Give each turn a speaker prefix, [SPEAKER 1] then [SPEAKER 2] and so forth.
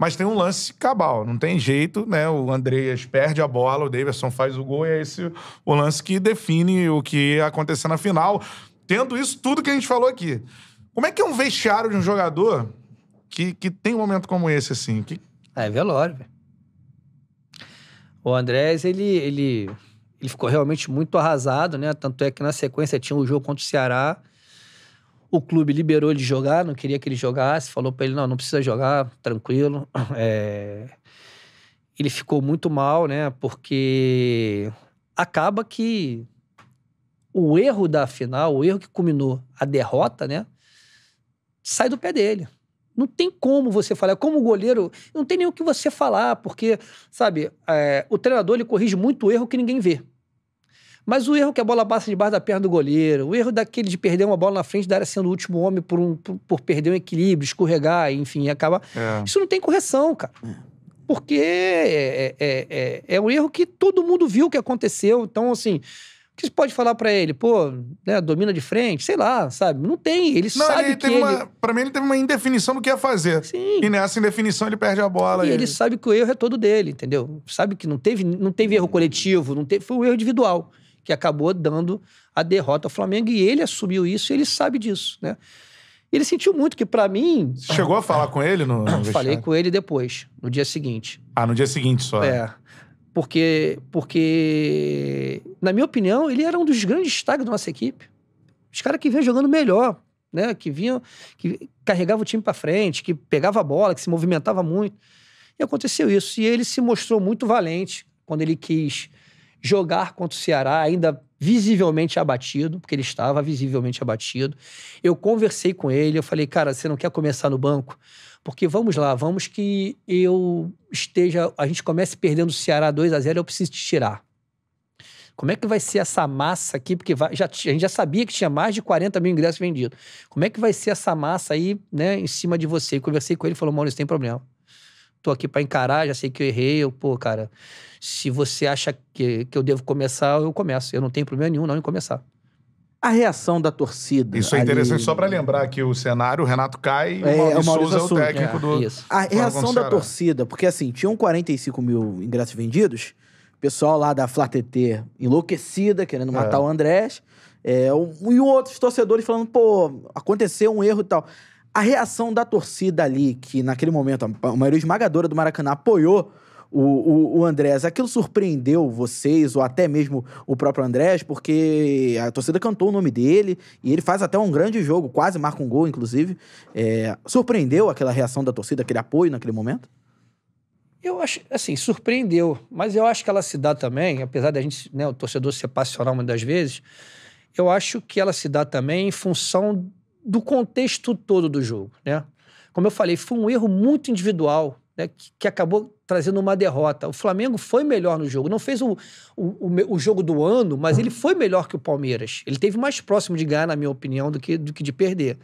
[SPEAKER 1] Mas tem um lance cabal, não tem jeito, né? O Andreas perde a bola, o Davidson faz o gol, e é esse o lance que define o que aconteceu na final, tendo isso tudo que a gente falou aqui. Como é que é um vestiário de um jogador que, que tem um momento como esse, assim? Que... É velório, velho.
[SPEAKER 2] O Andrés, ele, ele, ele ficou realmente muito arrasado, né? Tanto é que na sequência tinha o um jogo contra o Ceará o clube liberou ele jogar, não queria que ele jogasse, falou para ele: não, não precisa jogar, tranquilo. É... Ele ficou muito mal, né? Porque acaba que o erro da final, o erro que culminou a derrota, né? Sai do pé dele. Não tem como você falar. Como goleiro, não tem nem o que você falar, porque, sabe, é, o treinador ele corrige muito erro que ninguém vê. Mas o erro que a bola passa debaixo da perna do goleiro, o erro daquele de perder uma bola na frente da área sendo o último homem por, um, por, por perder um equilíbrio, escorregar, enfim, acaba. É. Isso não tem correção, cara. Porque é, é, é, é, é um erro que todo mundo viu que aconteceu. Então, assim, o que você pode falar para ele? Pô, né, domina de frente, sei lá, sabe? Não tem. Ele não, sabe ele que. Ele...
[SPEAKER 1] pra mim, ele teve uma indefinição do que ia fazer. Sim. E nessa indefinição ele perde a bola. E, e ele, ele sabe que o erro é todo dele, entendeu? Sabe que não teve, não teve erro coletivo,
[SPEAKER 2] não teve, foi um erro individual que acabou dando a derrota ao Flamengo. E ele assumiu isso e ele sabe disso, né? Ele sentiu muito que, para mim. Você
[SPEAKER 1] chegou a falar com ele no. no falei com ele
[SPEAKER 2] depois, no dia seguinte.
[SPEAKER 1] Ah, no dia seguinte só. É. é. Porque,
[SPEAKER 2] porque na minha opinião, ele era um dos grandes destaques da nossa equipe. Os caras que vinham jogando melhor, né? Que vinham, que carregava o time para frente, que pegava a bola, que se movimentava muito. E aconteceu isso. E ele se mostrou muito valente quando ele quis jogar contra o Ceará, ainda visivelmente abatido, porque ele estava visivelmente abatido. Eu conversei com ele, eu falei, cara, você não quer começar no banco? Porque vamos lá, vamos que eu esteja. A gente comece perdendo o Ceará 2 a 0 eu preciso te tirar. Como é que vai ser essa massa aqui? Porque vai, já, a gente já sabia que tinha mais de 40 mil ingressos vendidos. Como é que vai ser essa massa aí, né, em cima de você? Eu conversei com ele e falou: Maurício, tem problema tô aqui para encarar, já sei que eu errei, eu, pô, cara, se você acha que, que eu devo começar, eu começo. Eu não tenho problema nenhum não em começar.
[SPEAKER 3] A reação da torcida. Isso
[SPEAKER 1] é interessante, ali... só para lembrar que o cenário, o Renato cai e é, o é Maurício, Souza é o né? técnico é, do. Isso. A reação da
[SPEAKER 3] torcida, porque assim, tinham 45 mil ingressos vendidos, pessoal lá da Flá TT enlouquecida, querendo matar é. o Andrés, é, um, e outros torcedores falando, pô, aconteceu um erro e tal. A reação da torcida ali, que naquele momento a maioria esmagadora do Maracanã apoiou o, o, o Andrés, aquilo surpreendeu vocês, ou até mesmo o próprio Andrés, porque a torcida cantou o nome dele e ele faz até um grande jogo, quase marca um gol, inclusive. É, surpreendeu aquela reação da torcida, aquele apoio naquele momento?
[SPEAKER 2] Eu acho, assim, surpreendeu. Mas eu acho que ela se dá também, apesar da gente, né, o torcedor ser passional muitas vezes, eu acho que ela se dá também em função do contexto todo do jogo, né? Como eu falei, foi um erro muito individual, né, que, que, acabou trazendo uma derrota. O Flamengo foi melhor no jogo. Não fez o, o, o, o, jogo do ano, mas ele foi melhor que o Palmeiras. Ele teve mais próximo de ganhar, na minha opinião, do que, do que de perder.